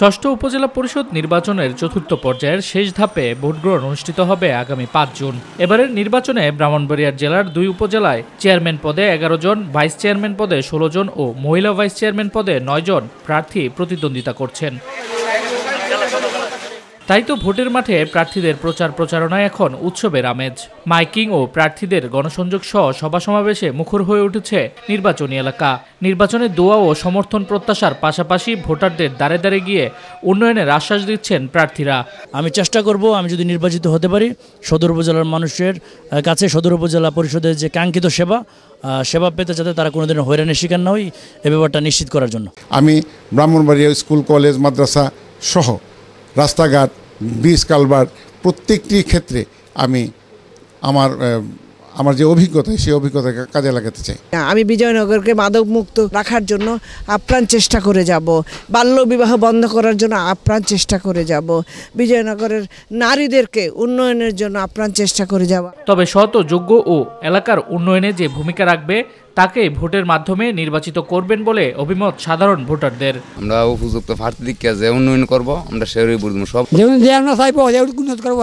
ষষ্ঠ উপজেলা পরিষদ নির্বাচনের চতুর্থ পর্যায়ের শেষ ধাপে ভোটগ্রহণ অনুষ্ঠিত হবে আগামী পাঁচ জুন এবারের নির্বাচনে ব্রাহ্মণবাড়িয়ার জেলার দুই উপজেলায় চেয়ারম্যান পদে এগারো জন ভাইস চেয়ারম্যান পদে ষোলো জন ও মহিলা ভাইস চেয়ারম্যান পদে নয় জন প্রার্থী প্রতিদ্বন্দ্বিতা করছেন তাই তো ভোটের মাঠে প্রার্থীদের প্রচার প্রচারণায় এখন উৎসবের আমেজ মাইকিং ও প্রার্থীদের গণসংযোগ সহ সভা সমাবেশে মুখর হয়ে উঠেছে নির্বাচনী এলাকা নির্বাচনে দোয়া ও সমর্থন প্রত্যাশার পাশাপাশি ভোটারদের দ্বারে দ্বারে গিয়ে উন্নয়নের আশ্বাস দিচ্ছেন প্রার্থীরা আমি চেষ্টা করব আমি যদি নির্বাচিত হতে পারি সদর উপজেলার মানুষের কাছে সদর উপজেলা পরিষদের যে কাঙ্ক্ষিত সেবা সেবা পেতে যাতে তারা কোনোদিন হয়রানির শিকার না হয় এ ব্যাপারটা নিশ্চিত করার জন্য আমি ব্রাহ্মণবাড়িয়া স্কুল কলেজ মাদ্রাসা সহ রাস্তাঘাট বিষ কালবার প্রত্যেকটি ক্ষেত্রে আমি আমার আমার যে অভিজ্ঞতা সেই অভিজ্ঞতাকে কাজে লাগাতে চাই আমি বিজয়নগরকে মাদক মুক্ত রাখার জন্য আপ্রাণ চেষ্টা করে যাব বাল্য বিবাহ বন্ধ করার জন্য আপ্রাণ চেষ্টা করে যাব বিজয়নগরের নারীদেরকে উন্নয়নের জন্য আপ্রাণ চেষ্টা করে যাব তবে শত যোগ্য ও এলাকার উন্নয়নে যে ভূমিকা রাখবে তাকে ভোটের মাধ্যমে নির্বাচিত করবেন বলে অভিমত সাধারণ ভোটারদের আমরা উপযুক্ত প্রার্থীকে যে উন্নয়ন করব আমরা সেরই বুঝবো সব যেমন যে আমরা চাইবো উন্নত করবো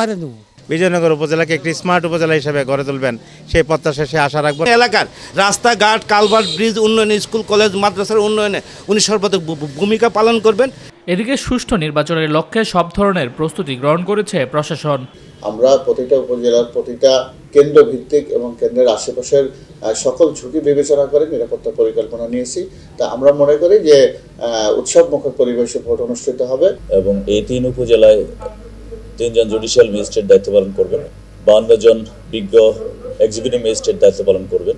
বিজয়নগর উপজেলাকে একটি স্মার্ট উপজেলা হিসেবে গড়ে তুলবেন সেই প্রত্যাশা সে আশা রাখবো এলাকার রাস্তাঘাট কালভার্ট ব্রিজ উন্নয়নে স্কুল কলেজ মাদ্রাসার উন্নয়নে উনি সর্বাধিক ভূমিকা পালন করবেন এদিকে সুষ্ঠু নির্বাচনের লক্ষ্যে সব ধরনের প্রস্তুতি গ্রহণ করেছে প্রশাসন আমরা প্রতিটা উপজেলার প্রতিটা কেন্দ্র ভিত্তিক এবং কেন্দ্রের আশেপাশের সকল ঝুঁকি বিবেচনা করে নিরাপত্তা পরিকল্পনা নিয়েছি তা আমরা মনে করি যে উৎসবমুখর পরিবেশে ভোট অনুষ্ঠিত হবে এবং এই তিন উপজেলায় তিনজন জুডিশিয়াল ম্যাজিস্ট্রেট দায়িত্ব পালন করবেন বান্ন জন বিজ্ঞ এক্সিকিউটিভ ম্যাজিস্ট্রেট দায়িত্ব পালন করবেন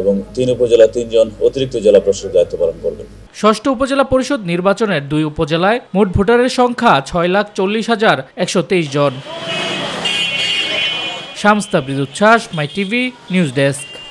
এবং তিন উপজেলা তিনজন অতিরিক্ত জেলা প্রশাসক দায়িত্ব পালন করবেন ষষ্ঠ উপজেলা পরিষদ নির্বাচনের দুই উপজেলায় মোট ভোটারের সংখ্যা ছয় লাখ চল্লিশ হাজার একশো তেইশ জন শামস্তা বিদ্যুৎ মাই টিভি নিউজ ডেস্ক